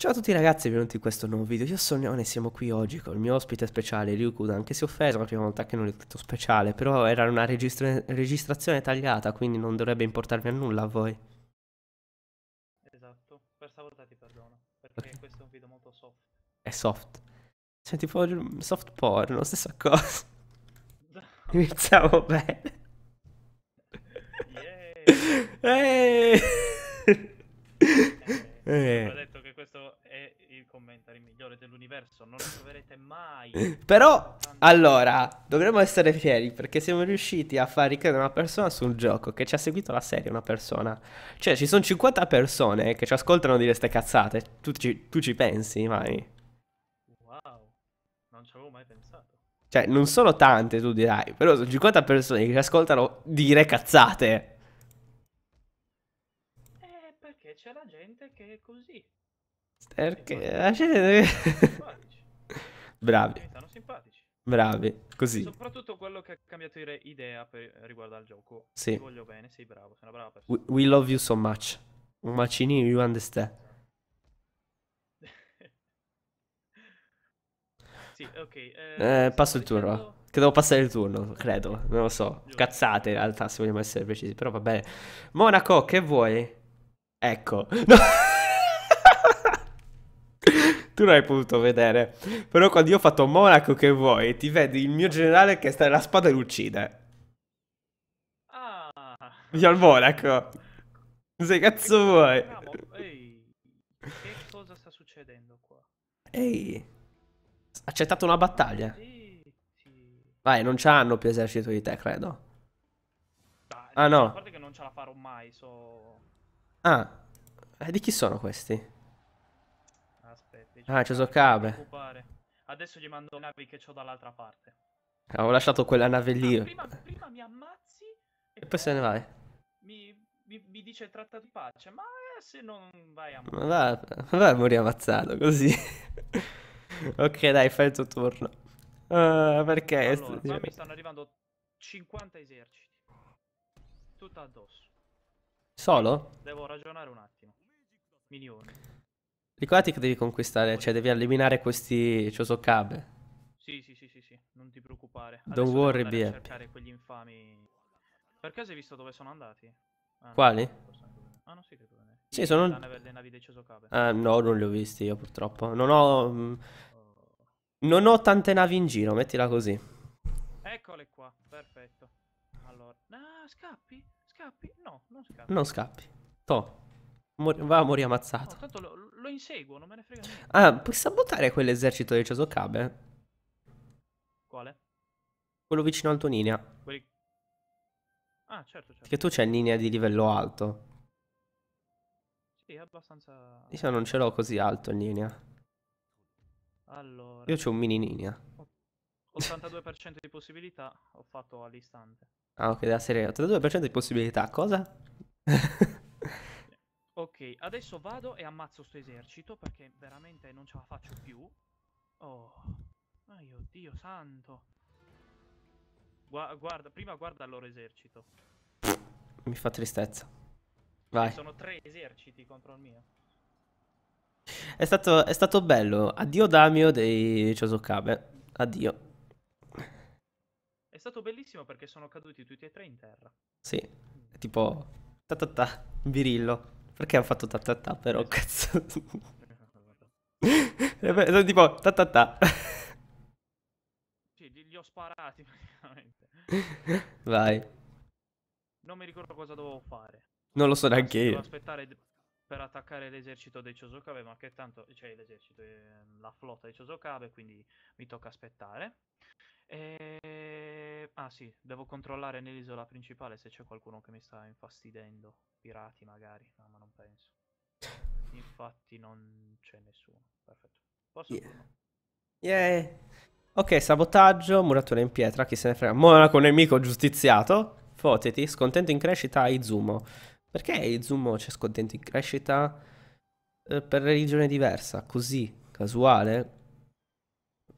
Ciao a tutti ragazzi e benvenuti in questo nuovo video, io sono Leone e siamo qui oggi con il mio ospite speciale Ryukudan anche se è offeso la prima volta che non l'ho detto speciale, però era una registra registrazione tagliata quindi non dovrebbe importarvi a nulla a voi. Esatto, per stavolta ti perdono, perché okay. questo è un video molto soft. È soft. Cioè tipo soft la stessa cosa. Iniziamo bene. Yeah. Ehi! Hey il commentary migliore dell'universo, non troverete mai. Però, allora, dovremmo essere fieri perché siamo riusciti a far ricredere una persona su un gioco che ci ha seguito la serie, una persona. Cioè, ci sono 50 persone che ci ascoltano dire ste cazzate. Tu ci, tu ci pensi mai? Wow, non ci avevo mai pensato. Cioè, non sono tante, tu dirai, però sono 50 persone che ci ascoltano dire cazzate. Eh, perché c'è la gente che è così. Perché? Cioè... Bravi. Sono simpatici. Bravi, così. Soprattutto quello che ha cambiato idea per, riguardo al gioco. Sì. Ti voglio bene, sei bravo, sei una brava persona. We, we love you so much. Un macini, you understand. sì, ok. Eh, eh, passo il turno. Dicendo... Che devo passare il turno, credo. Non lo so. Cazzate, in realtà, se vogliamo essere precisi. Però va bene. Monaco, che vuoi? Ecco. No tu non hai potuto vedere. Però quando io ho fatto Monaco che vuoi, ti vedi il mio generale che sta nella spada e lo uccide. Ah. Via il Monaco. Se cazzo che vuoi. Ehi, che cosa sta succedendo qua? Ehi. Accettato una battaglia. Sì, sì. Vai, non c'hanno più esercito di te, credo. Dai, ah no. A parte che non ce la farò mai, so... Ah, eh, di chi sono questi? Ah, c'è cave. Adesso gli mando le navi che ho dall'altra parte. Avevo ah, lasciato quella nave lì. Ah, prima, prima, mi ammazzi e, e poi se ne vai. Mi, mi, mi dice tratta di pace, ma eh, se non vai a morire. vai, va a morire ammazzato così. ok, dai, fai il tuo turno. Uh, perché? Allora, st mi stanno arrivando 50 eserciti. Tutto addosso. Solo? Devo ragionare un attimo. Milioni. Li quati che devi conquistare, cioè devi eliminare questi Chosokabe. Sì, sì, sì, sì, sì, non ti preoccupare. Adesso Don't worry, be happy. cercare quegli infami. Per caso hai visto dove sono andati? Ah, Quali? ah, non si credo. Sì, sono... Le navi dei Chosokabe. Ah, no, non li ho visti io purtroppo. Non ho... Mm, oh. Non ho tante navi in giro, mettila così. Eccole qua, perfetto. Allora... Ah, scappi? Scappi? No, non scappi. Non scappi. To. Mor va, morì ammazzato. No, tanto lo, lo, inseguo, non me ne frega niente. Ah, puoi sabotare quell'esercito di Cesokabe? Quale? Quello vicino al tuo Ninja. Quelli... Ah, certo, certo. Che tu c'hai il Ninja di livello alto. Sì, abbastanza... Io non ce l'ho così alto il Ninja. Allora... Io c'ho un mini Ninja. 82% di possibilità ho fatto all'istante. Ah, ok, da serie. 82% di possibilità, cosa? Ok, adesso vado e ammazzo sto esercito perché veramente non ce la faccio più. Oh, ai oddio santo. Gua guarda, prima guarda il loro esercito. Mi fa tristezza. Vai. Sono tre eserciti contro il mio. È stato, è stato bello. Addio Damio dei Chosokabe. Addio. È stato bellissimo perché sono caduti tutti e tre in terra. Sì, tipo... Ta ta ta, virillo. Perché ha fatto ta ta ta però, cazzo? Sono eh tipo ta ta ta. Sì, li, li ho sparati praticamente. Vai. Non mi ricordo cosa dovevo fare. Non lo so neanche io. Devo aspettare per attaccare l'esercito dei Chosokabe, ma che tanto, cioè l'esercito, eh, la flotta dei Chosokabe, quindi mi tocca aspettare. E... Ehm, ah sì, devo controllare nell'isola principale se c'è qualcuno che mi sta infastidendo. Pirati magari, no ma non penso. Infatti non c'è nessuno. Perfetto. Posso? Yeah. yeah. Ok, sabotaggio, muratura in pietra, chi se ne frega. Monaco nemico giustiziato. Foteti, scontento in crescita Izumo. Perché Izumo c'è scontento in crescita? Eh, per religione diversa, così, casuale.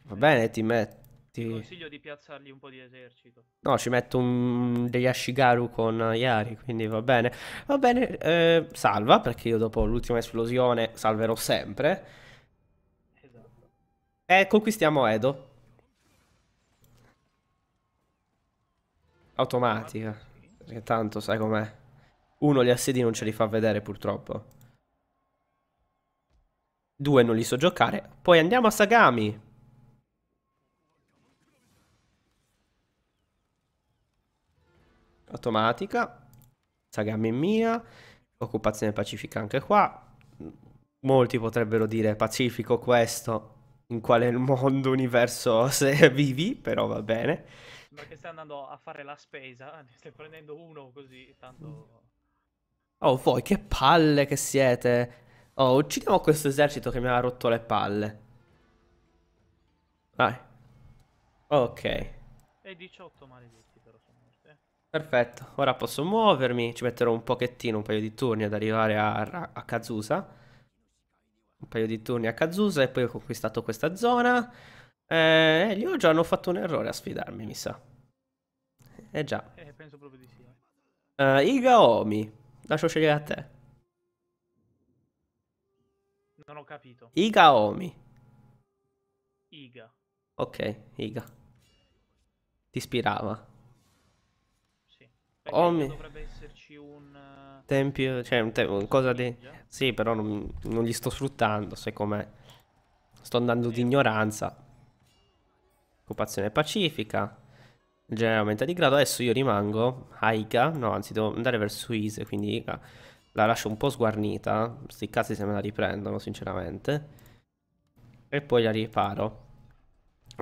Va bene, ti metto ti... consiglio di piazzargli un po' di esercito. No, ci metto un... degli Ashigaru con eh, Yari, quindi va bene. Va bene, eh, salva, perché io dopo l'ultima esplosione salverò sempre. Esatto. E eh, conquistiamo Edo. Automatica. Perché tanto sai com'è. Uno, gli assedi non ce li fa vedere purtroppo. Due, non li so giocare. Poi andiamo a Sagami. automatica, Sagami è mia, occupazione pacifica anche qua. Molti potrebbero dire pacifico questo, in quale mondo, universo se vivi, però va bene. Perché stai andando a fare la spesa, ne stai prendendo uno così, tanto... Oh, voi che palle che siete! Oh, uccidiamo questo esercito che mi ha rotto le palle. Vai. Ok. E 18, maledetto. Perfetto, ora posso muovermi, ci metterò un pochettino, un paio di turni ad arrivare a, a Kazusa. Un paio di turni a Kazusa e poi ho conquistato questa zona. Eh, gli Ojo hanno fatto un errore a sfidarmi, mi sa. Eh già. Eh, penso proprio di sì. Uh, eh. eh, Igaomi, lascio scegliere a te. Non ho capito. Igaomi. Iga. Ok, Iga. Ti ispirava. Omi... Oh, dovrebbe esserci un... Eh, Tempio, cioè un te- cosa di... Sì, però non, non, li sto sfruttando, siccome Sto andando sì. di ignoranza. Occupazione pacifica. Il genere aumenta di grado. Adesso io rimango a Ica. No, anzi, devo andare verso Ise, quindi Ica. La lascio un po' sguarnita. Sti casi se me la riprendono, sinceramente. E poi la riparo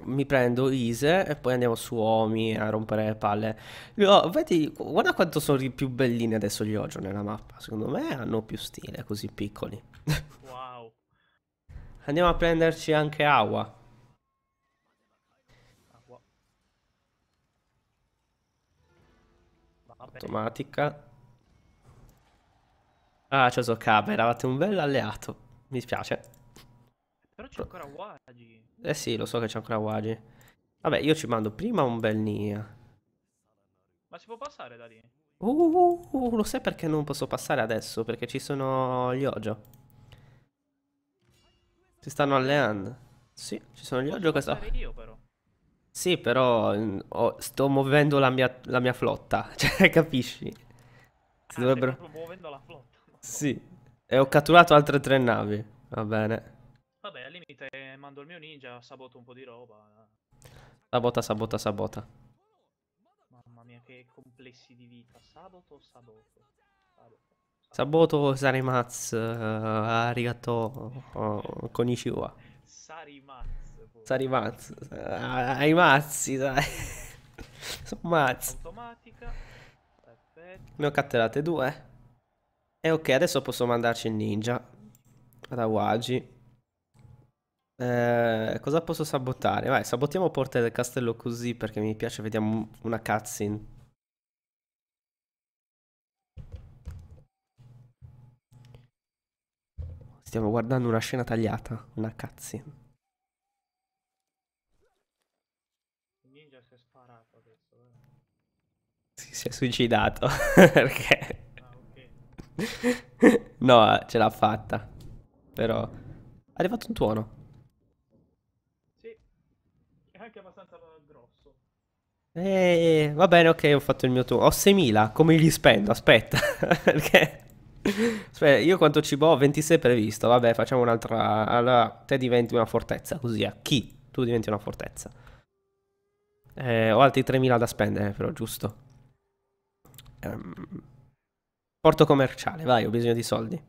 mi prendo Ise e poi andiamo su Omi a rompere le palle. No, vedi, guarda quanto sono più bellini adesso gli Ojo nella mappa. Secondo me hanno più stile, così piccoli. Wow. andiamo a prenderci anche Awa. Automatica. Ah, c'è Sokabe, eravate un bel alleato. Mi spiace. Però c'è ancora Wagi. Eh sì, lo so che c'è ancora Wagi. Vabbè, io ci mando prima un bel Nia. Ma si può passare da lì? Uh, uh, uh, lo sai perché non posso passare adesso? Perché ci sono gli Ojo. Si stanno alleando. Sì, ci sono gli Ojo. Posso questa... io però. Sì, però oh, sto muovendo la mia, la mia flotta. Cioè, capisci? Si ah, cioè, dovrebbero... muovendo la flotta. Sì. E ho catturato altre tre navi. Va bene niente, mando il mio ninja, saboto un po' di roba. Sabota, sabota, sabota. Mamma mia, che complessi di vita. Saboto, saboto. Saboto, saboto Sarimaz, uh, arigato, oh, konnichiwa. Sarimaz. Poi. Sarimaz, uh, ai mazzi, dai. Sono mazzi. Automatica. Perfetto. Ne ho catturate due. E ok, adesso posso mandarci il ninja. Ad Awagi. Eh, cosa posso sabotare? Vai, sabotiamo Porte del Castello così perché mi piace, vediamo una cutscene. Stiamo guardando una scena tagliata, una cutscene. Ninja si è sparato adesso. Eh. si è suicidato. perché? Ah, okay. no, ce l'ha fatta. Però... È arrivato un tuono anche abbastanza eh, grosso. Eh, va bene, ok, ho fatto il mio turno. Ho 6.000, come li spendo? Aspetta, perché... Aspetta, io quanto cibo ho? 26 previsto, vabbè, facciamo un'altra... Allora, te diventi una fortezza, così a chi? Tu diventi una fortezza. Eh, ho altri 3.000 da spendere, eh, però, giusto? Um... Porto commerciale, vai, ho bisogno di soldi.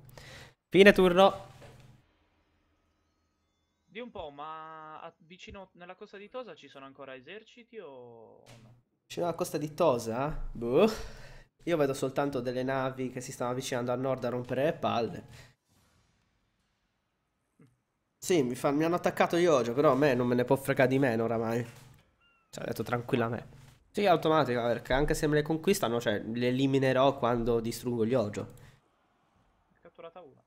Fine turno. Di un po', ma a, vicino nella costa di Tosa ci sono ancora eserciti o no? Vicino alla costa di Tosa? Boh. Io vedo soltanto delle navi che si stanno avvicinando a nord a rompere le palle. Sì, mi, fa, mi hanno attaccato Yojo, però a me non me ne può fregare di meno oramai. Ci cioè, ha detto tranquillamente. Sì, automatica, perché anche se me le conquistano, cioè, le eliminerò quando distruggo gli ojo. ho catturata una.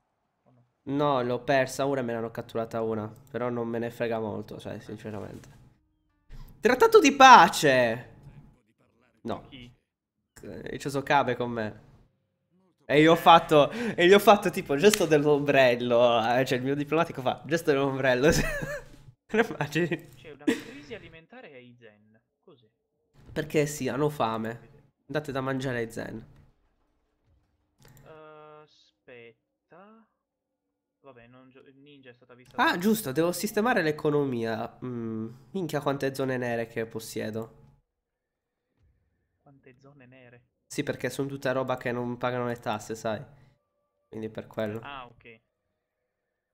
No, l'ho persa una e me l'hanno catturata una. Però non me ne frega molto, cioè, sinceramente. Trattato di pace! No. Il Chosokabe con me. E io ho fatto, e gli ho fatto tipo gesto dell'ombrello. Eh, cioè, il mio diplomatico fa gesto dell'ombrello. non immagini? C'è una crisi alimentare ai zen. Cos'è? Perché sì, hanno fame. Date da mangiare ai zen. Vabbè, non gio- Ninja è stata vista. Ah, giusto, devo sistemare l'economia. Mm, minchia quante zone nere che possiedo. Quante zone nere? Sì, perché sono tutta roba che non pagano le tasse, sai. Quindi per quello. Ah, ok.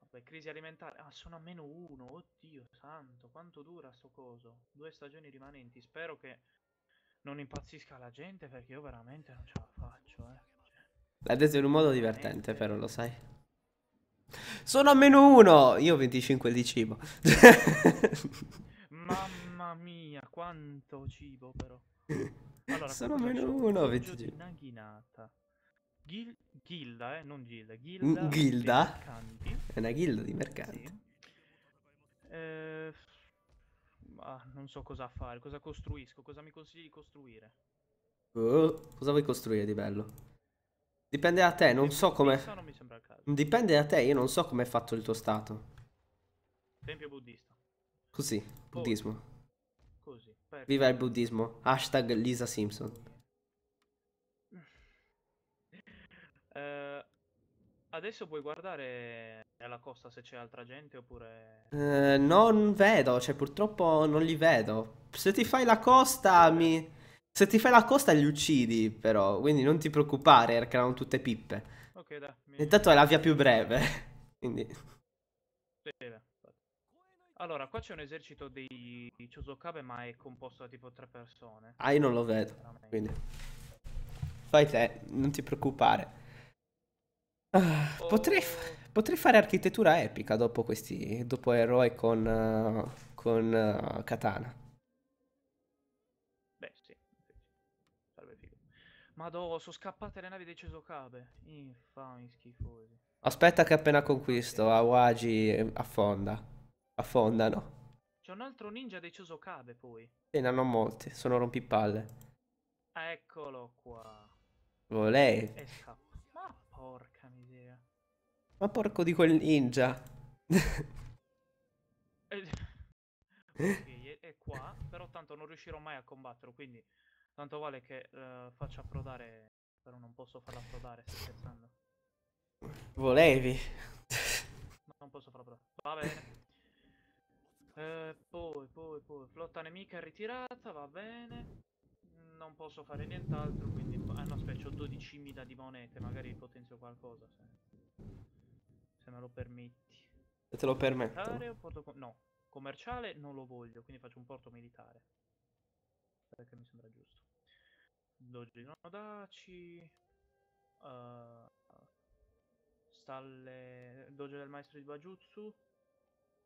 Vabbè, crisi alimentare. Ah, sono a meno uno. Oddio santo, quanto dura sto coso? Due stagioni rimanenti. Spero che non impazzisca la gente perché io veramente non ce la faccio, eh. La detto in un modo divertente, però, lo sai. Sono a meno 1. Io 25 di cibo. Mamma mia, quanto cibo però. Allora, Sono meno 1. 25. Naghinata. Gil- Gilda, eh, non Gilda. Mm, gilda. Gilda? È una gilda di mercanti. Sì. Eh, ah, non so cosa fare, cosa costruisco, cosa mi consigli di costruire. Uh, cosa vuoi costruire di bello? Dipende da te, non so come... Mm, dipende da te, io non so come è fatto il tuo stato. Tempio buddista. Così, buddismo. Così. Viva il buddismo. Hashtag Lisa Simpson. Uh, adesso puoi guardare nella costa se c'è altra gente oppure... Uh, non vedo, cioè purtroppo non li vedo. Se ti fai la costa mi... Se ti fai la costa li uccidi, però, quindi non ti preoccupare, erano tutte pippe. Ok, dai. Mi... Intanto è la via più breve, quindi... Sì, Allora, qua c'è un esercito dei Chusokabe, ma è composto da tipo tre persone. Ah, io non lo vedo, quindi... Fai te, non ti preoccupare. Ah, oh. potrei, potrei, fare architettura epica dopo questi... dopo Eroi con... Uh, con uh, Katana. Madò, sono scappate le navi dei Cesocabe. Infami schifosi. Aspetta che appena conquisto, Awaji eh, affonda. Affondano. C'è un altro ninja dei Cesocabe poi. Sì, ne hanno molti, sono rompipalle. Eccolo qua. Volei. Ma porca miseria. Ma porco di quel ninja. ok, è qua, però tanto non riuscirò mai a combatterlo, quindi Tanto vale che uh, faccia approdare, però non posso farla approdare, stai scherzando. Volevi. No, non posso farla approdare. Va bene. Eh, poi, poi, poi, flotta nemica ritirata, va bene. Non posso fare nient'altro, quindi... Ah no, aspetta, ho 12.000 di monete, magari potenzio qualcosa, se... se me lo permetti. Se te lo permetto. Militare, porto... No, commerciale non lo voglio, quindi faccio un porto militare perché mi sembra giusto. Dojin Odaci, uh, eh, stalle, dojo del maestro di Bajutsu,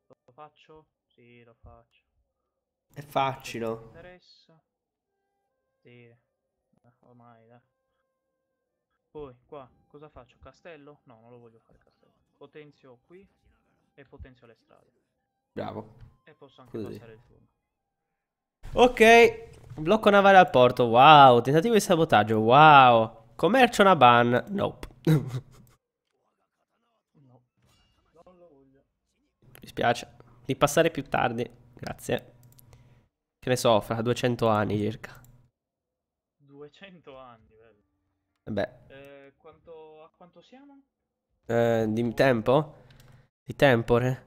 lo faccio? Sì, lo faccio. È facile. Mi interessa? Sì, eh, ormai dai. Poi qua, cosa faccio? Castello? No, non lo voglio fare castello. Potenzio qui e potenzio le strade. Bravo. E posso anche Così. passare il turno. Ok. Blocco navale al porto, wow. Tentativo di sabotaggio, wow. Commercio una ban, nope. Mi spiace. Di passare più tardi, grazie. Che ne so, fra 200 anni circa. 200 anni, bello. Vabbè. Eh, eh, quanto, a quanto siamo? Eh, di tempo? Di tempore?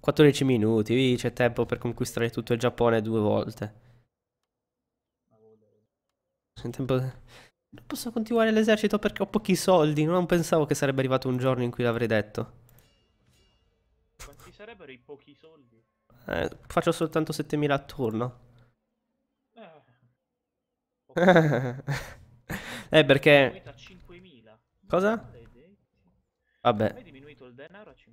14 minuti, c'è tempo per conquistare tutto il Giappone due volte. C'è tempo... Non posso continuare l'esercito perché ho pochi soldi, non pensavo che sarebbe arrivato un giorno in cui l'avrei detto. Quanti sarebbero i pochi soldi? Eh, faccio soltanto 7000 a turno. Eh, eh perché... Cosa? Vabbè. Hai diminuito il denaro a 5.000.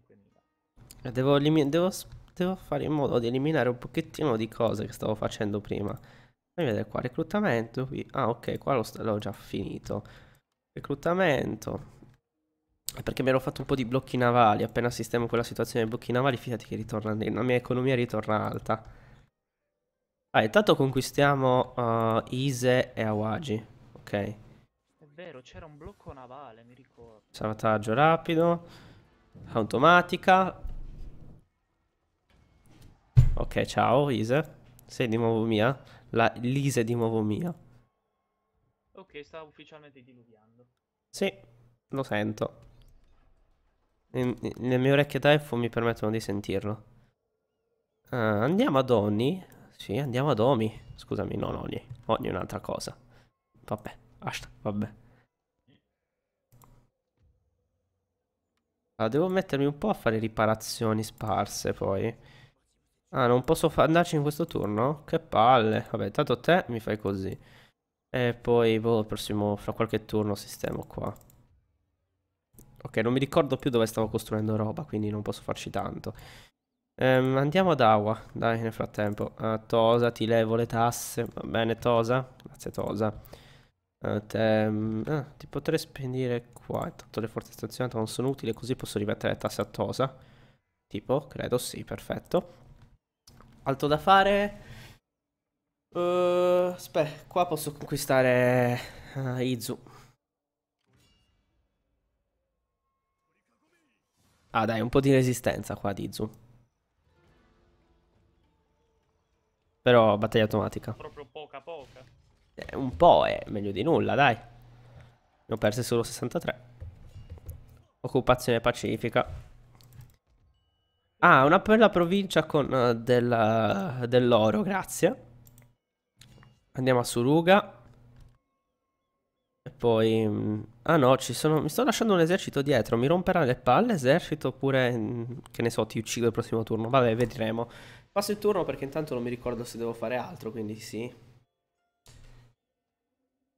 Devo, devo, devo, fare in modo di eliminare un pochettino di cose che stavo facendo prima. Fammi vedere qua, reclutamento. Qui. Ah, ok, qua l'ho già finito. Reclutamento. Perché mi ero fatto un po' di blocchi navali. Appena sistemo quella situazione dei blocchi navali, fidati che ritorna, la mia economia ritorna alta. Ah, intanto conquistiamo uh, Ise e Awagi. Ok. È vero, c'era un blocco navale, mi ricordo. Salvataggio rapido automatica Ok, ciao Ise. Sei di nuovo mia. La Lise è di nuovo mia. Ok, sta ufficialmente diluviando. Sì, lo sento. le mie orecchie Typhoon mi permettono di sentirlo. Ah, andiamo ad Oni. Sì, andiamo ad Omi. Scusami, non Oni. Oni è un'altra cosa. Vabbè, hashtag, vabbè. Allora, devo mettermi un po' a fare riparazioni sparse poi. Ah, non posso andarci in questo turno? Che palle. Vabbè, tanto te mi fai così. E poi, boh, prossimo, fra qualche turno sistemo qua. Ok, non mi ricordo più dove stavo costruendo roba, quindi non posso farci tanto. Ehm, andiamo ad Awa, dai, nel frattempo. Ah, tosa, ti levo le tasse. Va bene, Tosa. Grazie, Tosa. Ah, te, mm, ah, ti potrei spendere qua. Tanto le forze stazionate non sono utili, così posso rimettere le tasse a Tosa. Tipo, credo, sì, perfetto. Altro da fare. Uh, qua posso conquistare uh, Izu. Ah dai, un po' di resistenza qua di Izu. Però battaglia automatica. Proprio poca poca. Eh, un po' è eh, meglio di nulla, dai. Ne ho perse solo 63. Occupazione pacifica. Ah, una bella provincia con eh, del, eh, dell'oro, grazie. Andiamo a Suruga. E poi... Mm, ah no, sono, mi sto lasciando un esercito dietro. Mi romperà le palle l'esercito oppure... Mm, che ne so, ti uccido il prossimo turno. Vabbè, vedremo. Passo il turno perché intanto non mi ricordo se devo fare altro, quindi sì.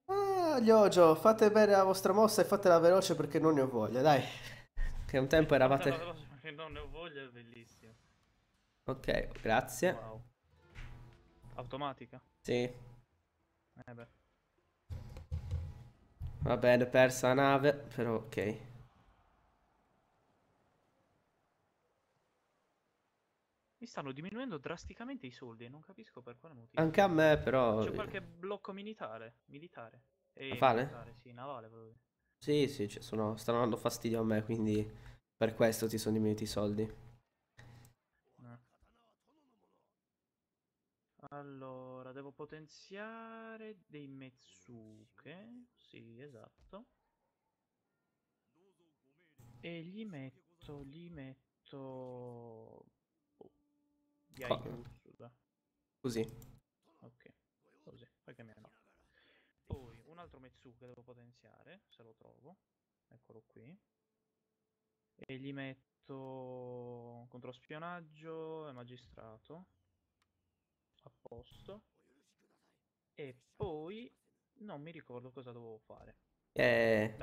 Ah, Liojo, fate bene la vostra mossa e fatela veloce perché non ne ho voglia, dai. Che un tempo eravate che non ne ho voglia è bellissimo. Ok, grazie. Wow. Automatica? Sì. Eh beh. Va bene, persa la nave, però ok. Mi stanno diminuendo drasticamente i soldi, e non capisco per quale motivo. Anche a me, però. C'è qualche blocco militare. Militare. E eh, navale? Militare, sì, navale proprio. Sì, sì, cioè sono... stanno dando fastidio a me, quindi. Per questo ti sono diminuiti i soldi. Allora, devo potenziare dei Metsuke. Sì, esatto. E gli metto, gli metto... Oh. Yaikutsuda. Così. Ok, così, poi cambiamo. Poi un altro Metsuke devo potenziare, se lo trovo. Eccolo qui e gli metto controspionaggio e magistrato a posto e poi non mi ricordo cosa dovevo fare eh.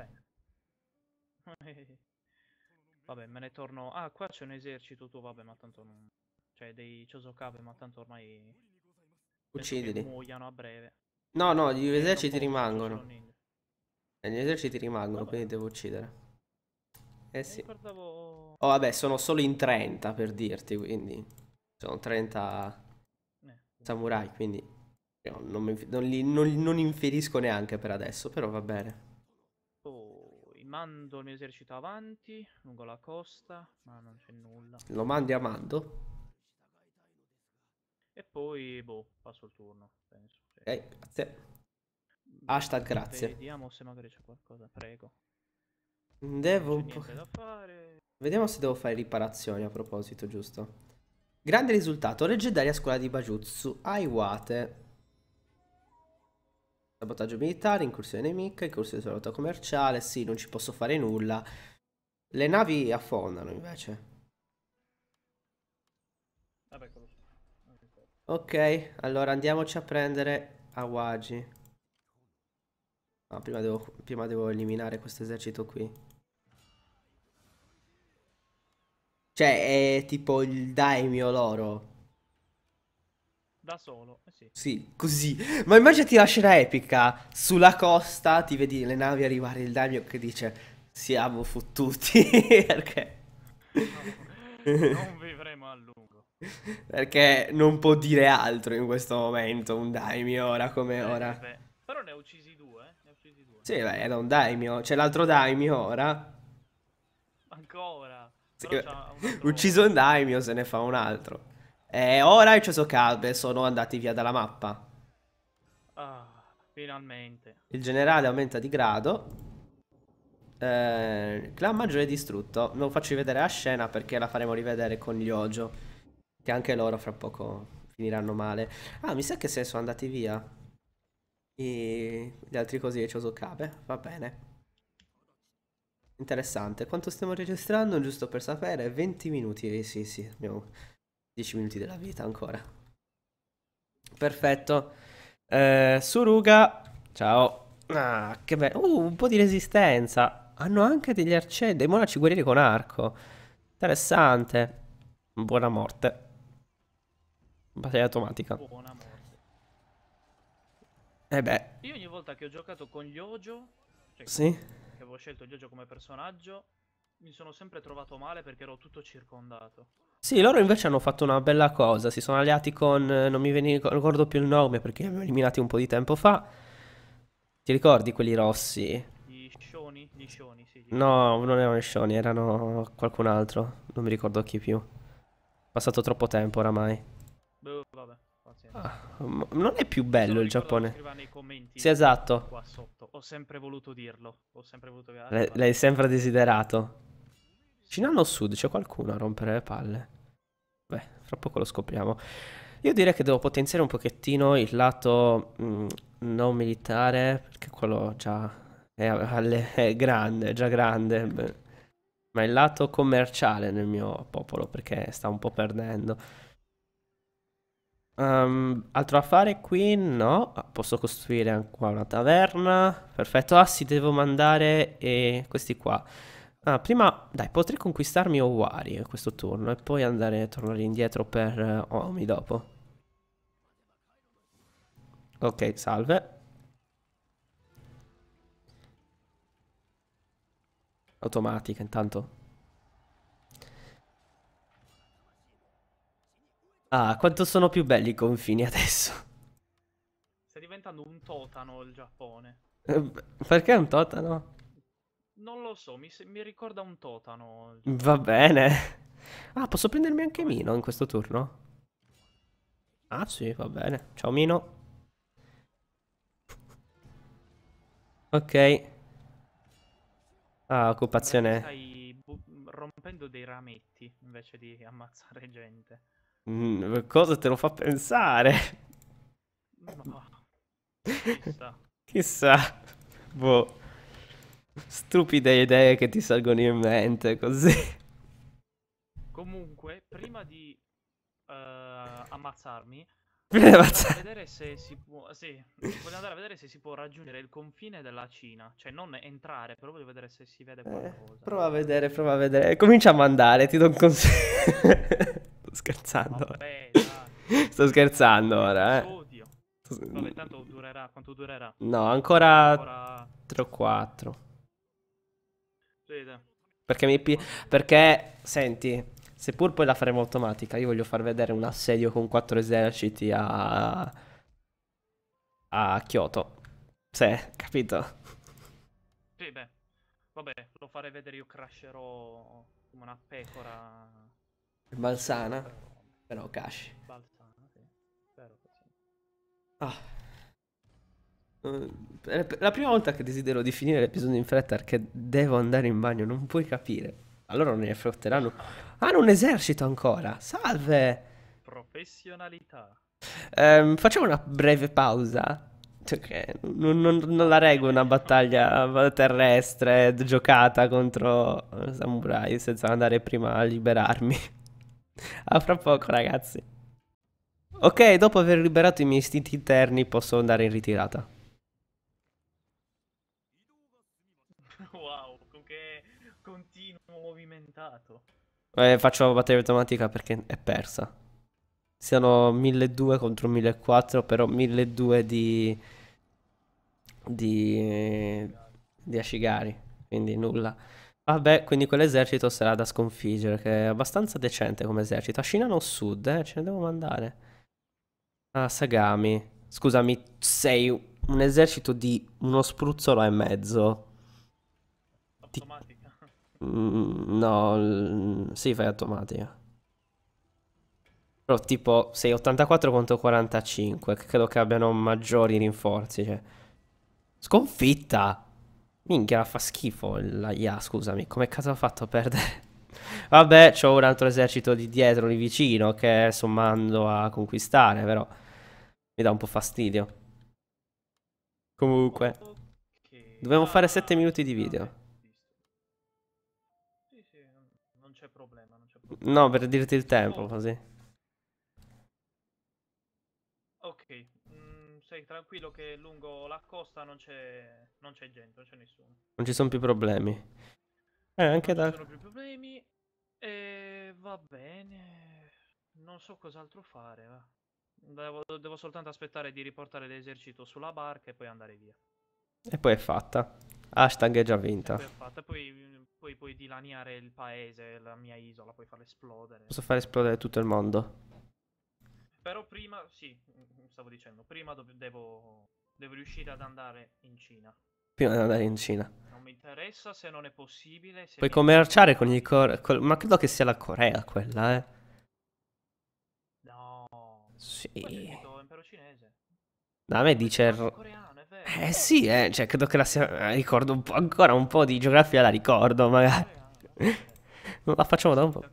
vabbè me ne torno ah qua c'è un esercito tu vabbè ma tanto non cioè dei Chosokabe ma tanto ormai uccidili muoiano a breve no no gli eh, eserciti rimangono e eh, gli eserciti rimangono vabbè. quindi devo uccidere eh sì. Ricordavo... Oh, vabbè, sono solo in 30 per dirti, quindi. Sono 30 eh. samurai, quindi. Non, mi, non, li, non, non, inferisco neanche per adesso, però va bene. Poi oh, mando il mio esercito avanti, lungo la costa, ma non c'è nulla. Lo mandi a mando? E poi, boh, passo il turno, penso. Sì. grazie. Hashtag grazie. Vediamo se magari c'è qualcosa, prego. Devo un po'... Vediamo se devo fare riparazioni a proposito, giusto? Grande risultato, leggendaria scuola di Bajutsu, Aiwate. Sabotaggio militare, incursione nemica, incursione sulla rotta commerciale, sì, non ci posso fare nulla. Le navi affondano invece. Ok, allora andiamoci a prendere Awagi. No, prima devo, prima devo eliminare questo esercito qui. Cioè, è tipo il daimyo loro. Da solo, eh sì. Sì, così. Ma immaginati la scena epica. Sulla costa ti vedi le navi arrivare, il daimyo che dice siamo fottuti. Perché? No, non vivremo a lungo. Perché non può dire altro in questo momento un daimyo, ora come eh, ora. Vabbè. Però ne ha uccisi due. Sì, beh, era un daimyo. C'è l'altro daimyo ora. Ancora? Sì, eh, un altro... ucciso un daimyo, se ne fa un altro. E ora è i Cesokabe sono andati via dalla mappa. Ah, finalmente. Il generale aumenta di grado. Eh, clan maggiore è distrutto. Non faccio rivedere la scena perché la faremo rivedere con gli Ojo. Che anche loro fra poco finiranno male. Ah, mi sa che se sono andati via. E le altre cose che ci ho cape, va bene. Interessante. Quanto stiamo registrando? Giusto per sapere, 20 minuti. Eh, sì, sì, abbiamo 10 minuti della vita ancora. Perfetto. Eh, Suruga, ciao. Ah, che bello. Uh, un po' di resistenza. Hanno anche degli arcieri, dei monaci guerrieri con arco. Interessante. Buona morte. Battaglia automatica. Buona eh beh. Io ogni volta che ho giocato con Yojo, cioè sì? che avevo scelto Yojo come personaggio, mi sono sempre trovato male perché ero tutto circondato. Sì, loro invece hanno fatto una bella cosa, si sono alleati con, eh, non mi ricordo più il nome perché li abbiamo eliminati un po' di tempo fa, ti ricordi quelli rossi? Gli Shoni? Gli Shoni, sì. Gli no, non erano gli Shoni, erano qualcun altro, non mi ricordo chi più. È passato troppo tempo oramai. Beh, vabbè. Ah, non è più bello il Giappone. Sì, esatto. Qua sotto. Ho sempre voluto dirlo. Ho sempre voluto... L'hai ah, sempre desiderato. Cinano Sud, c'è qualcuno a rompere le palle? Beh, fra poco lo scopriamo. Io direi che devo potenziare un pochettino il lato mh, mm, non militare, perché quello già è, è grande, è già grande. Beh. Ma il lato commerciale nel mio popolo, perché sta un po' perdendo. Um, altro affare qui? No. posso costruire qua una taverna. Perfetto. Ah, sì, devo mandare eh, questi qua. Ah, prima, dai, potrei conquistarmi Owari questo turno e poi andare, tornare indietro per eh, Omi dopo. Ok, salve. Automatica intanto. Ah, quanto sono più belli i confini adesso. Sta diventando un totano il Giappone. Eh, perché un totano? Non lo so, mi, mi ricorda un totano. Va bene. Ah, posso prendermi anche Mino in questo turno? Ah, sì, va bene. Ciao Mino. Ok. Ah, occupazione. Stai rompendo dei rametti invece di ammazzare gente. Mm, cosa te lo fa pensare? No. Chissà. Chissà. Boh. Stupide idee che ti salgono in mente così. Comunque, prima di uh, ammazzarmi, voglio andare, a vedere se si può, sì, voglio andare a vedere se si può raggiungere il confine della Cina. Cioè, non entrare, però voglio vedere se si vede eh, qualcosa. Eh, prova a vedere, prova a vedere. Cominciamo a andare, ti do un consiglio scherzando. Vabbè, Sto scherzando ora, eh. Odio. Vabbè, tanto durerà, quanto durerà? No, ancora, ancora... 3 o 4. Vede. Perché mi... Perché, senti, seppur poi la faremo automatica, io voglio far vedere un assedio con 4 eserciti a... a Kyoto. Se, capito? Sì, beh. Vabbè, lo farei vedere, io crasherò come una pecora Balsana, però Cash. Balsana, sì. Spero così. Ah. Eh, la prima volta che desidero di finire l'episodio in fretta perché devo andare in bagno, non puoi capire. Allora non ne frotteranno. Hanno ah, un esercito ancora. Salve! Professionalità. Eh, facciamo una breve pausa. Cioè, non, non, non, la reggo una battaglia terrestre giocata contro eh, samurai senza andare prima a liberarmi. A fra poco ragazzi. Ok, dopo aver liberato i miei istinti interni posso andare in ritirata. Wow, con che continuo movimentato. Eh, faccio la batteria automatica perché è persa. Siano 1200 contro 1400, però 1200 di... di... di Ashigari, quindi nulla. Vabbè, ah, quindi quell'esercito sarà da sconfiggere, che è abbastanza decente come esercito. A Shinano Sud, eh, ce ne devo mandare. Ah, Sagami. Scusami, sei un esercito di uno spruzzolo e mezzo. Automatica? Ti... Mm, no, sì, fai automatica. Però tipo sei 84 contro 45, credo che abbiano maggiori rinforzi, cioè. Sconfitta! Minchia, fa schifo la IA, scusami. Come cazzo ho fatto a perdere? Vabbè, c'ho un altro esercito di dietro, lì vicino, che sommando a conquistare, però mi dà un po' fastidio. Comunque, dobbiamo fare 7 minuti di video. Sì, sì, non c'è problema, No, per dirti il tempo, così. stai tranquillo che lungo la costa non c'è, non c'è gente, non c'è nessuno. Non ci sono più problemi. Eh, anche non da... Non ci sono più problemi. E va bene. Non so cos'altro fare. Va. Devo, devo soltanto aspettare di riportare l'esercito sulla barca e poi andare via. E poi è fatta. Hashtag è già vinta. E poi, poi puoi dilaniare il paese, la mia isola, puoi farla esplodere. Posso far esplodere tutto il mondo. Però prima, sì, mm, stavo dicendo, prima devo, devo riuscire ad andare in Cina. Prima di andare in Cina. Non mi interessa se non è possibile. Se Puoi commerciare con il Core. Col... Ma credo che sia la Corea quella, eh. No. Sì. Questo impero cinese. Da me dice. Coreano, è vero. Eh sì, eh. Cioè, credo che la sia. Eh, ricordo un ancora un po' di geografia, la ricordo, magari. ma la facciamo da un po'.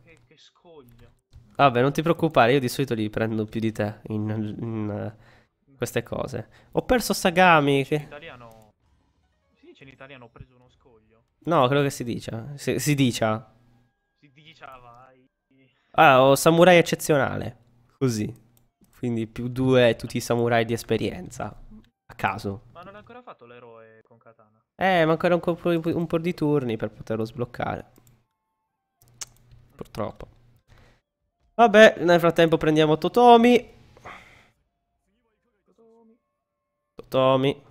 Vabbè, non ti preoccupare, io di solito li prendo più di te in, in uh, queste cose. Ho perso Sagami. Che... In italiano... Si dice in italiano ho preso uno scoglio. No, credo che si dice. Si, si dice. Si dice, vai. Ah, ho samurai eccezionale. Così. Quindi più due tutti i samurai di esperienza. A caso. Ma non hai ancora fatto l'eroe con katana? Eh, manca ancora un po' di turni per poterlo sbloccare. Purtroppo. Vabbè, nel frattempo prendiamo Totomi. Totomi.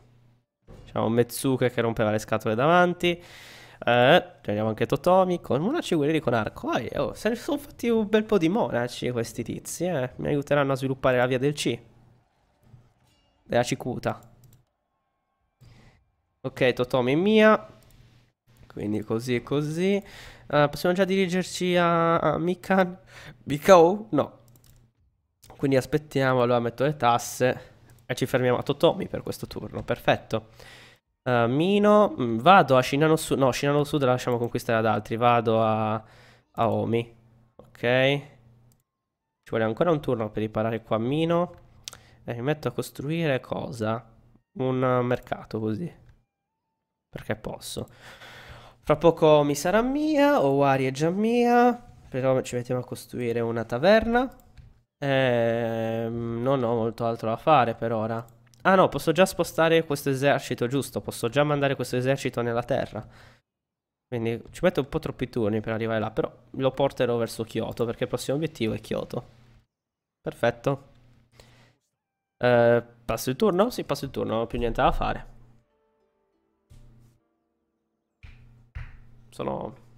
Facciamo un Metsuke che rompeva le scatole davanti. Eh, prendiamo anche Totomi con monaci guerrieri con arco. Eh, oh, se ne sono fatti un bel po' di monaci questi tizi, eh. Mi aiuteranno a sviluppare la via del C. Della cicuta. Ok, Totomi è mia. Quindi così e così. Uh, possiamo già dirigerci a, a Mikan? Mikao? No. Quindi aspettiamo, allora metto le tasse e ci fermiamo a Totomi per questo turno, perfetto. Uh, Mino, mm, vado a Shinano Sud, no Shinano Sud la lasciamo conquistare ad altri, vado a, a Omi, ok. Ci vuole ancora un turno per riparare qua Mino e eh, mi metto a costruire cosa? Un mercato così, perché posso. Fra poco mi sarà mia, Owari è già mia. Però ci mettiamo a costruire una taverna. Ehm, non ho molto altro da fare per ora. Ah no, posso già spostare questo esercito, giusto? Posso già mandare questo esercito nella terra. Quindi ci metto un po' troppi turni per arrivare là, però lo porterò verso Kyoto, perché il prossimo obiettivo è Kyoto. Perfetto. Eh, passo il turno? Sì, passo il turno, non ho più niente da fare. Sono...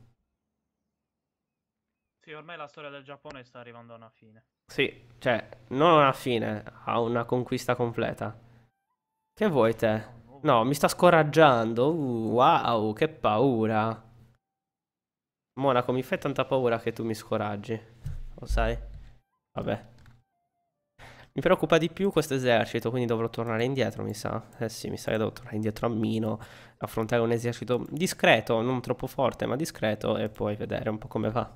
Sì, ormai la storia del Giappone sta arrivando a una fine. Sì, cioè, non a una fine, a una conquista completa. Che vuoi te? No, mi sta scoraggiando. Uh, wow, che paura. Monaco, mi fai tanta paura che tu mi scoraggi. Lo sai? Vabbè. Mi preoccupa di più questo esercito, quindi dovrò tornare indietro, mi sa. Eh sì, mi sa che devo tornare indietro a Mino, affrontare un esercito discreto, non troppo forte, ma discreto, e poi vedere un po' come va.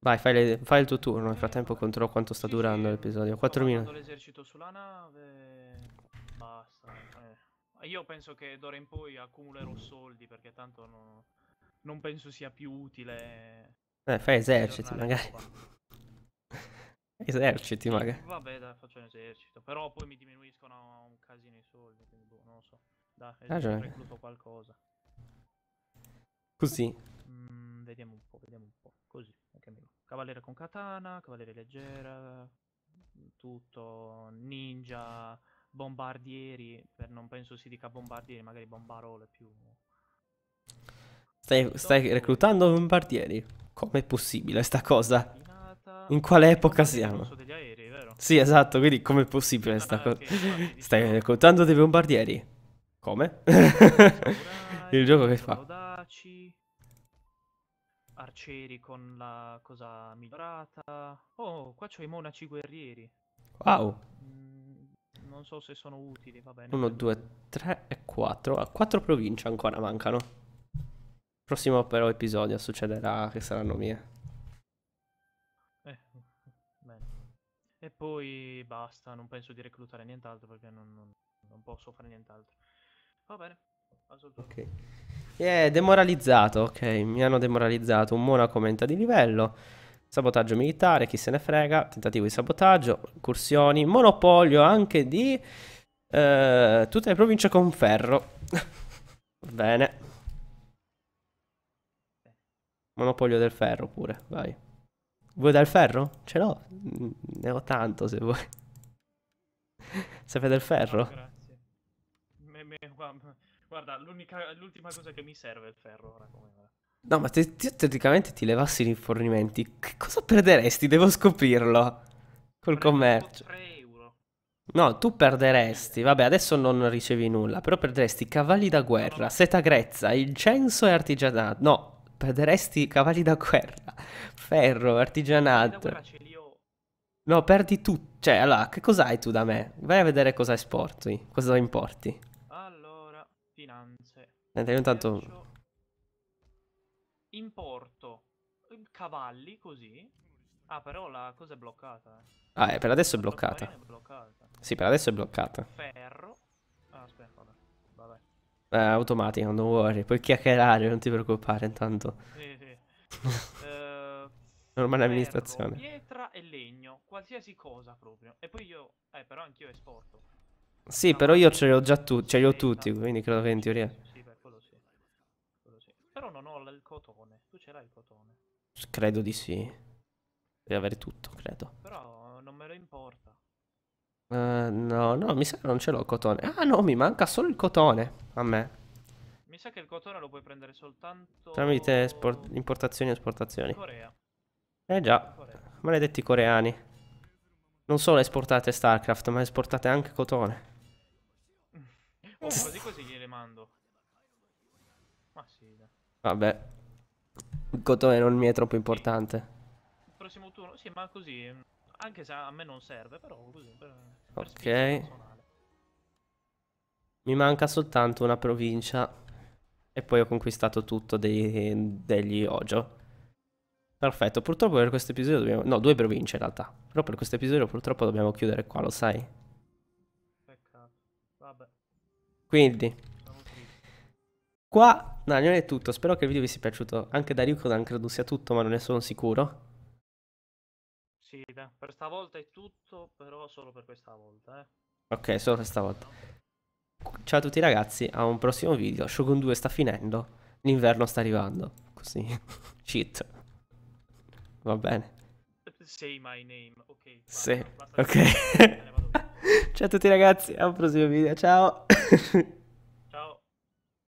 Vai, fai, le, fai il tuo turno, nel frattempo controllo quanto sta sì, durando sì. l'episodio. 4 minuti. l'esercito sulla nave... Eh, basta. Eh. Io penso che d'ora in poi accumulerò soldi, perché tanto no, non penso sia più utile... Eh, eh fai eserciti magari. Eserciti magari. Vabbè, dai, faccio un esercito. Però poi mi diminuiscono un casino i soldi, quindi boh, non lo so. Dai, ah, recluto qualcosa. Così. Mm, vediamo un po', vediamo un po'. Così, anche meno. Cavaliere con katana, cavaliere leggera, tutto, ninja, bombardieri, per non penso si dica bombardieri, magari bombarole più... Stai, stai reclutando bombardieri? Com'è possibile sta cosa? In quale epoca siamo? Degli aerei, vero? Sì, esatto, quindi come è possibile questa cosa? Stai diciamo contando dei bombardieri? Come? Il gioco che fa? Arcieri con la cosa migliorata. Oh, qua c'ho i monaci guerrieri. Wow. Mm, non so se sono utili, va bene. 1, 2, 3 e quattro. A quattro province ancora mancano. Prossimo però episodio succederà che saranno mie. E poi basta, non penso di reclutare nient'altro perché non, non, non posso fare nient'altro. Va bene, passo il turno. Ok. Yeah, demoralizzato, ok, mi hanno demoralizzato. Un monaco aumenta di livello. Sabotaggio militare, chi se ne frega. Tentativo di sabotaggio, incursioni, monopolio anche di eh, tutte le province con ferro. Bene. Monopolio del ferro pure, vai. Vuoi del ferro? Ce l'ho. Mm, ne ho tanto se vuoi. Serve il ferro? No, ah, grazie. Me, me, guarda, l'ultima cosa che mi serve è il ferro. Ora, come ora. No, ma se te, teoricamente ti levassi i rifornimenti, che cosa perderesti? Devo scoprirlo. Col commercio. 3 euro. No, tu perderesti. Vabbè, adesso non ricevi nulla. Però perderesti cavalli da guerra, seta grezza, incenso e artigianato. No, perderesti cavalli da guerra, ferro, artigianato. No, perdi tutto. Cioè, allora, che cos'hai tu da me? Vai a vedere cosa esporti, cosa importi. Allora, finanze. Niente, io intanto... Importo ehm, cavalli, così. Ah, però la cosa è bloccata. Eh. Ah, eh, per adesso è bloccata. è bloccata. Sì, per adesso è bloccata. Ferro. Ah, aspetta, vabbè. vabbè. Eh, automatico, non worry. Puoi chiacchierare, non ti preoccupare intanto. Sì, sì. eh, Normale amministrazione. Pietra e legno, qualsiasi cosa proprio. E poi io... Eh, però anch'io esporto. Sì, no, però io ce li ho già tutti, ce li ho tutti, quindi credo che in teoria... Sì, per quello sì. Quello sì. Però non ho il cotone. Tu ce l'hai il cotone? Credo di sì. Devi avere tutto, credo. Però non me lo importa. Eh, no, no, mi sa che non ce l'ho il cotone. Ah no, mi manca solo il cotone, a me. Mi sa che il cotone lo puoi prendere soltanto... Tramite importazioni e esportazioni. Corea. Eh già, Corea. maledetti coreani. Non solo esportate Starcraft, ma esportate anche cotone. Oh, così così gliele mando. Ma sì, dai. Vabbè. Il cotone non mi è troppo importante. Il prossimo turno, sì, ma così... Mm, anche se a me non serve, però così. Per, per ok. Mi manca soltanto una provincia. E poi ho conquistato tutto dei, degli Ojo. Perfetto, purtroppo per questo episodio dobbiamo... No, due province in realtà. Però per questo episodio purtroppo dobbiamo chiudere qua, lo sai? Peccato. Vabbè. Quindi... Qua, no, non è tutto. Spero che il video vi sia piaciuto. Anche da Ryukodan credo sia tutto, ma non ne sono sicuro uscita. Per stavolta è tutto, però solo per questa volta. Eh. Ok, solo per stavolta. Ciao a tutti ragazzi, a un prossimo video. Shogun 2 sta finendo, l'inverno sta arrivando. Così, cheat. Va bene. Say my name, ok. Sì, basta, basta ok. Ciao a tutti ragazzi, a un prossimo video, ciao.